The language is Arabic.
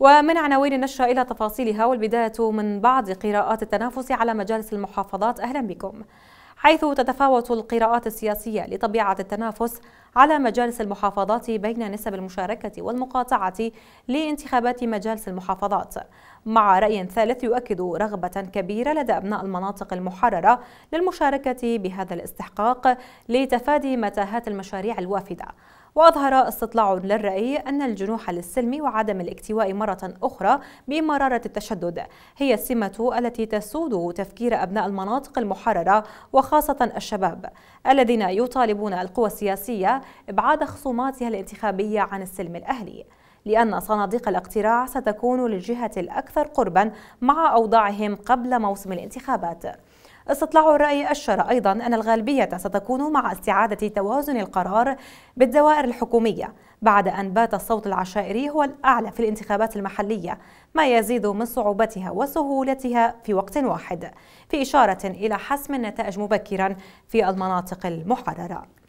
ومن عناوين النشرة إلى تفاصيلها والبداية من بعض قراءات التنافس على مجالس المحافظات أهلا بكم حيث تتفاوت القراءات السياسية لطبيعة التنافس على مجالس المحافظات بين نسب المشاركة والمقاطعة لانتخابات مجالس المحافظات مع رأي ثالث يؤكد رغبة كبيرة لدى أبناء المناطق المحررة للمشاركة بهذا الاستحقاق لتفادي متاهات المشاريع الوافدة وأظهر استطلاع للرأي أن الجنوح للسلم وعدم الاكتواء مرة أخرى بمرارة التشدد هي السمة التي تسود تفكير أبناء المناطق المحررة وخاصة الشباب الذين يطالبون القوى السياسية إبعاد خصوماتها الانتخابية عن السلم الأهلي لأن صناديق الاقتراع ستكون للجهة الأكثر قربا مع أوضاعهم قبل موسم الانتخابات استطلاع الرأي أشار أيضا أن الغالبية ستكون مع استعادة توازن القرار بالدوائر الحكومية بعد أن بات الصوت العشائري هو الأعلى في الانتخابات المحلية ما يزيد من صعوبتها وسهولتها في وقت واحد في إشارة إلى حسم النتائج مبكرا في المناطق المحررة